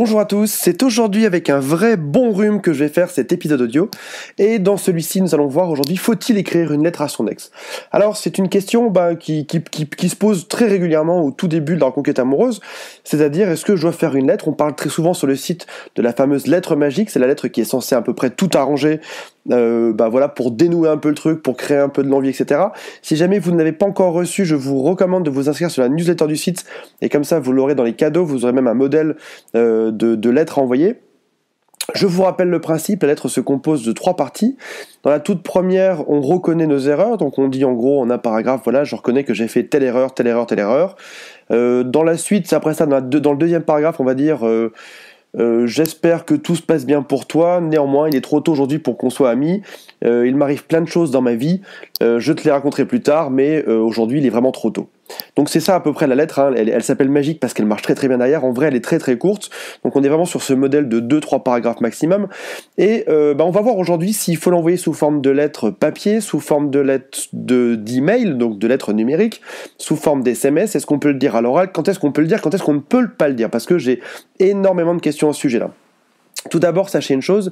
Bonjour à tous, c'est aujourd'hui avec un vrai bon rhume que je vais faire cet épisode audio. Et dans celui-ci, nous allons voir aujourd'hui faut-il écrire une lettre à son ex Alors, c'est une question bah, qui, se pose très régulièrement au tout début de la reconquête amoureuse, c'est-à-dire est-ce que je dois faire une lettre On parle très souvent sur le site de la fameuse lettre magique, c'est la lettre qui est censée à peu près tout arranger. Euh, bah, voilà pour dénouer un peu le truc, pour créer un peu de l'envie, etc. Si jamais vous ne l'avez pas encore reçu, je vous recommande de vous inscrire sur la newsletter du site et comme ça vous l'aurez dans les cadeaux. Vous aurez même un modèle euh, de, lettres à envoyer. Je vous rappelle le principe, la lettre se compose de trois parties. Dans la toute première, on reconnaît nos erreurs, donc on dit en gros en un paragraphe, voilà, je reconnais que j'ai fait telle erreur, telle erreur, telle erreur. Euh, dans la suite, après ça, dans, le deuxième paragraphe, on va dire, euh, euh, j'espère que tout se passe bien pour toi, néanmoins, il est trop tôt aujourd'hui pour qu'on soit amis, il m'arrive plein de choses dans ma vie, je te les raconterai plus tard, mais aujourd'hui, il est vraiment trop tôt. Donc c'est ça à peu près la lettre, hein. elle, s'appelle magique parce qu'elle marche très très bien derrière, en vrai elle est très très courte, donc on est vraiment sur ce modèle de 2-3 paragraphes maximum, et euh, bah, on va voir aujourd'hui s'il faut l'envoyer sous forme de lettre papier, sous forme de lettre d'email, donc de lettres numériques, sous forme d'SMS, est-ce qu'on peut le dire à l'oral, quand est-ce qu'on peut le dire, quand est-ce qu'on ne peut pas le dire, parce que j'ai énormément de questions à ce sujet-là. Tout d'abord, sachez une chose,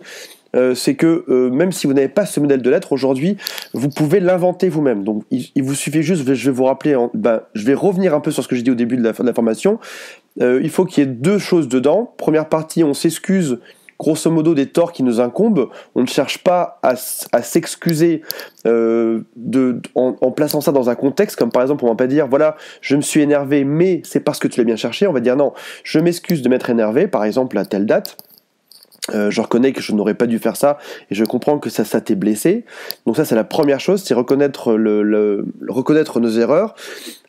euh, c'est que euh, même si vous n'avez pas ce modèle de lettre aujourd'hui, vous pouvez l'inventer vous-même. Donc il, vous suffit juste, je vais vous rappeler, ben, je vais revenir un peu sur ce que j'ai dit au début de la, formation. Euh, il faut qu'il y ait deux choses dedans. Première partie, on s'excuse grosso modo des torts qui nous incombent. On ne cherche pas à, s'excuser en, en, plaçant ça dans un contexte, comme par exemple on ne va pas dire voilà, je me suis énervé, mais c'est parce que tu l'as bien cherché. On va dire non, je m'excuse de m'être énervé, par exemple à telle date. Euh, je reconnais que je n'aurais pas dû faire ça et je comprends que ça, ça t'est blessé. Donc ça, c'est la première chose, c'est reconnaître, le, reconnaître nos erreurs.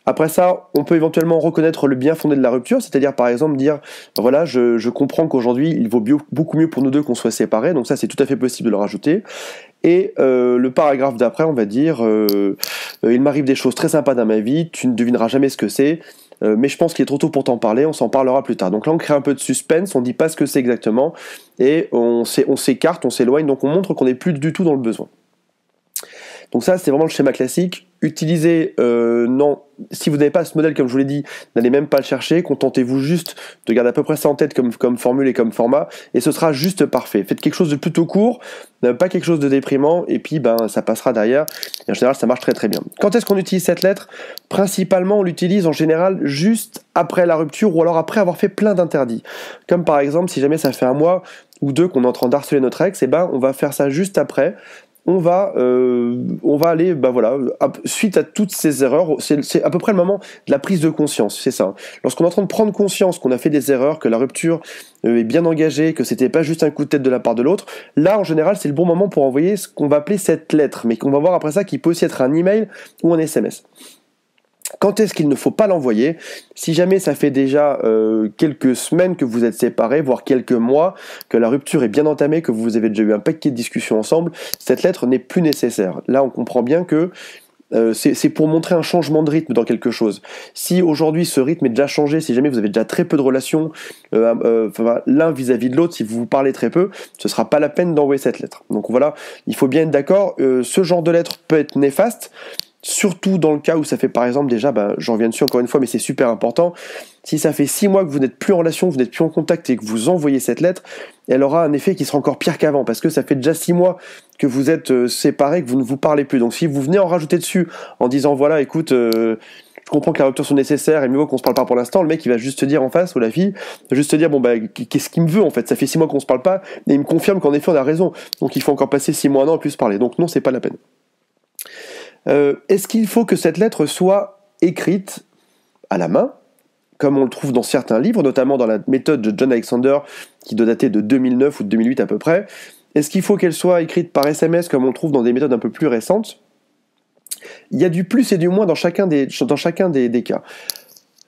Après ça, on peut éventuellement reconnaître le bien fondé de la rupture, c'est-à-dire par exemple dire, ben voilà, je, comprends qu'aujourd'hui, il vaut beaucoup mieux pour nous deux qu'on soit séparés, donc ça, c'est tout à fait possible de le rajouter. Et euh, le paragraphe d'après, on va dire, euh, il m'arrive des choses très sympas dans ma vie, tu ne devineras jamais ce que c'est, euh, mais je pense qu'il est trop tôt pour t'en parler, on s'en parlera plus tard. Donc là, on crée un peu de suspense, on ne dit pas ce que c'est exactement, et on s'écarte, on s'éloigne, donc on montre qu'on n'est plus du tout dans le besoin. Donc ça, c'est vraiment le schéma classique. Utilisez, euh, non, si vous n'avez pas ce modèle, comme je vous l'ai dit, n'allez même pas le chercher. Contentez-vous juste de garder à peu près ça en tête comme, comme formule et comme format, et ce sera juste parfait. Faites quelque chose de plutôt court, euh, pas quelque chose de déprimant, et puis ben ça passera derrière. Et en général, ça marche très très bien. Quand est-ce qu'on utilise cette lettre Principalement, on l'utilise en général juste après la rupture ou alors après avoir fait plein d'interdits. Comme par exemple, si jamais ça fait un mois ou deux qu'on est en train d'harceler notre ex, et eh ben on va faire ça juste après on va, euh, on va aller, bah voilà, suite à toutes ces erreurs, c'est à peu près le moment de la prise de conscience, c'est ça. Hein. Lorsqu'on est en train de prendre conscience qu'on a fait des erreurs, que la rupture euh, est bien engagée, que c'était pas juste un coup de tête de la part de l'autre, là en général c'est le bon moment pour envoyer ce qu'on va appeler cette lettre, mais qu'on va voir après ça qui peut aussi être un email ou un SMS. Quand est-ce qu'il ne faut pas l'envoyer Si jamais ça fait déjà euh, quelques semaines que vous êtes séparés, voire quelques mois, que la rupture est bien entamée, que vous avez déjà eu un paquet de discussions ensemble, cette lettre n'est plus nécessaire. Là, on comprend bien que euh, c'est pour montrer un changement de rythme dans quelque chose. Si aujourd'hui ce rythme est déjà changé, si jamais vous avez déjà très peu de relations euh, l'un vis-à-vis de l'autre, si vous vous parlez très peu, ce ne sera pas la peine d'envoyer cette lettre. Donc voilà, il faut bien être d'accord. ce genre de lettre peut être néfaste, Surtout dans le cas où ça fait par exemple déjà, ben, j'en reviens dessus encore une fois, mais c'est super important. Si ça fait six mois que vous n'êtes plus en relation, que vous n'êtes plus en contact et que vous envoyez cette lettre, elle aura un effet qui sera encore pire qu'avant parce que ça fait déjà six mois que vous êtes euh, séparés, que vous ne vous parlez plus. Donc si vous venez en rajouter dessus en disant voilà, écoute, euh, je comprends que la rupture sont nécessaires et mieux vaut qu'on se parle pas pour l'instant, le mec il va juste te dire en face ou la fille, juste te dire bon bah qu'est-ce qu'il me veut en fait, ça fait six mois qu'on se parle pas et il me confirme qu'en effet on a raison. Donc il faut encore passer six mois, un an en plus parler. Donc non, c'est pas la peine. Euh, est-ce qu'il faut que cette lettre soit écrite à la main, comme on le trouve dans certains livres, notamment dans la méthode de John Alexander, qui doit dater de 2009 ou de 2008 à peu près Est-ce qu'il faut qu'elle soit écrite par SMS, comme on le trouve dans des méthodes un peu plus récentes Il y a du plus et du moins dans chacun des, dans chacun des, cas.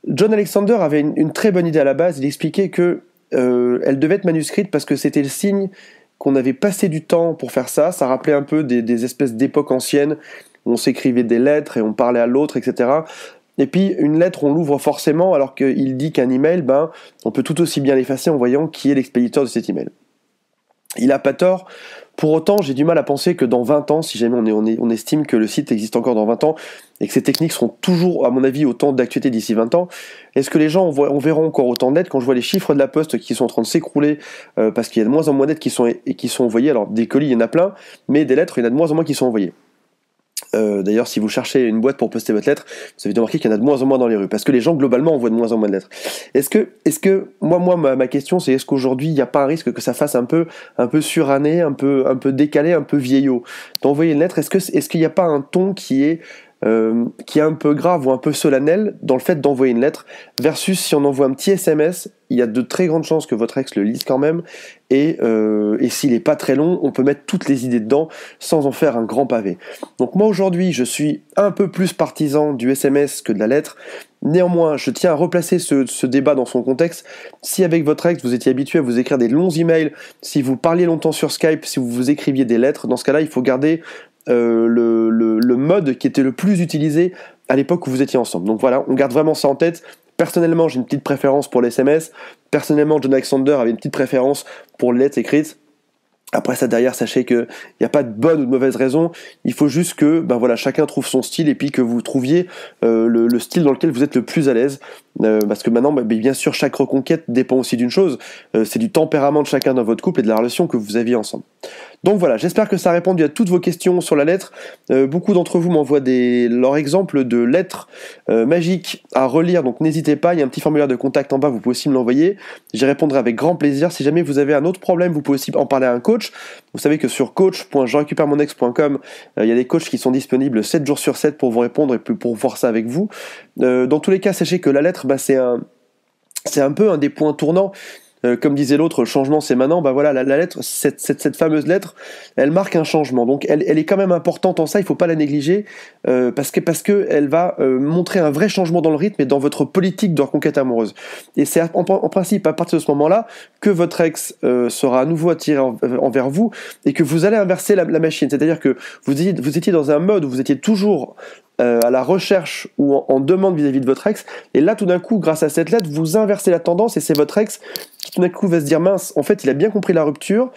John Alexander avait une, très bonne idée à la base, il expliquait que euh, elle devait être manuscrite parce que c'était le signe qu'on avait passé du temps pour faire ça. Ça rappelait un peu des, des espèces d'époques anciennes on s'écrivait des lettres et on parlait à l'autre, etc. Et puis une lettre, on l'ouvre forcément, alors qu'il dit qu'un email, ben, on peut tout aussi bien l'effacer en voyant qui est l'expéditeur de cet email. Il n'a pas tort. Pour autant, j'ai du mal à penser que dans 20 ans, si jamais on, on, estime que le site existe encore dans 20 ans et que ces techniques seront toujours, à mon avis, autant d'actualité d'ici 20 ans, est-ce que les gens on, verront encore autant d'aides quand je vois les chiffres de la poste qui sont en train de s'écrouler euh, parce qu'il y a de moins en moins d'aides qui sont, qui sont envoyées Alors, des colis, il y en a plein, mais des lettres, il y en a de moins en moins qui sont envoyées. Euh, d'ailleurs, si vous cherchez une boîte pour poster votre lettre, vous avez remarqué qu'il y en a de moins en moins dans les rues, parce que les gens globalement envoient de moins en moins de lettres. Est-ce que, est-ce que, moi, moi, ma, question, c'est est-ce qu'aujourd'hui il n'y a pas un risque que ça fasse un peu, un peu suranné, un peu, un peu décalé, un peu vieillot D'envoyer une lettre, est-ce que, est-ce qu'il n'y a pas un ton qui est euh, qui est un peu grave ou un peu solennel dans le fait d'envoyer une lettre, versus si on envoie un petit SMS, il y a de très grandes chances que votre ex le lise quand même, et, euh, s'il n'est pas très long, on peut mettre toutes les idées dedans sans en faire un grand pavé. Donc moi aujourd'hui, je suis un peu plus partisan du SMS que de la lettre, Néanmoins, je tiens à replacer ce, ce, débat dans son contexte. Si avec votre ex, vous étiez habitué à vous écrire des longs emails, si vous parliez longtemps sur Skype, si vous vous écriviez des lettres, dans ce cas-là, il faut garder euh, le, mode qui était le plus utilisé à l'époque où vous étiez ensemble. Donc voilà, on garde vraiment ça en tête. Personnellement, j'ai une petite préférence pour les SMS. Personnellement, John Alexander avait une petite préférence pour les lettres écrites. Après ça derrière, sachez que il n'y a pas de bonne ou de mauvaise raison. Il faut juste que ben voilà, chacun trouve son style et puis que vous trouviez euh, le, style dans lequel vous êtes le plus à l'aise. Euh, parce que maintenant, bah, bien sûr, chaque reconquête dépend aussi d'une chose, euh, c'est du tempérament de chacun dans votre couple et de la relation que vous aviez ensemble. Donc voilà, j'espère que ça a répondu à toutes vos questions sur la lettre. Euh, beaucoup d'entre vous m'envoient leurs leur exemple de lettres magiques à relire, donc n'hésitez pas, il y a un petit formulaire de contact en bas, vous pouvez aussi me l'envoyer. J'y répondrai avec grand plaisir. Si jamais vous avez un autre problème, vous pouvez aussi en parler à un coach. Vous savez que sur coach.jerecuperemonex.com, euh, il y a des coachs qui sont disponibles 7 jours sur 7 pour vous répondre et pour voir ça avec vous. Euh, dans tous les cas, sachez que la lettre, bah, un, c'est un peu un des points tournants euh, comme disait l'autre, le changement c'est maintenant, bah voilà, la, lettre, cette, fameuse lettre, elle marque un changement. Donc elle, est quand même importante en ça, il ne faut pas la négliger, euh, parce que parce que va euh, montrer un vrai changement dans le rythme et dans votre politique de reconquête amoureuse. Et c'est en, principe à partir de ce moment-là que votre ex sera à nouveau attiré envers vous et que vous allez inverser la, machine. C'est-à-dire que vous vous étiez dans un mode où vous étiez toujours euh, à la recherche ou en, demande vis-à-vis de votre ex. Et là, tout d'un coup, grâce à cette lettre, vous inversez la tendance et c'est votre ex qui tout d'un coup va se dire mince, en fait, il a bien compris la rupture,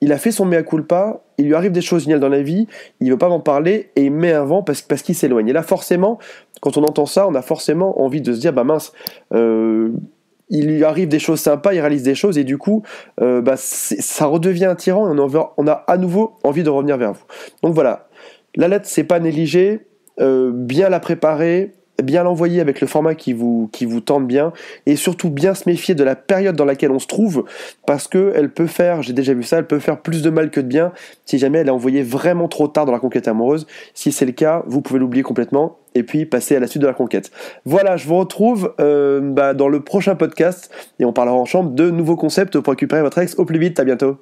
il a fait son mea culpa, il lui arrive des choses géniales dans la vie, il ne veut pas m'en parler et il met un vent parce, qu'il s'éloigne. Et là, forcément, quand on entend ça, on a forcément envie de se dire bah mince. Euh, il lui arrive des choses sympas, il réalise des choses et du coup, euh, bah, ça redevient attirant et on a, à nouveau envie de revenir vers vous. Donc voilà, la lettre, c'est pas négligé. Euh, bien la préparer, bien l'envoyer avec le format qui vous, qui vous tente bien et surtout bien se méfier de la période dans laquelle on se trouve parce que elle peut faire, j'ai déjà vu ça, elle peut faire plus de mal que de bien si jamais elle est envoyée vraiment trop tard dans la conquête amoureuse. Si c'est le cas, vous pouvez l'oublier complètement et puis passer à la suite de la conquête. Voilà, je vous retrouve euh, bah, dans le prochain podcast et on parlera en chambre de nouveaux concepts pour récupérer votre ex au plus vite. À bientôt.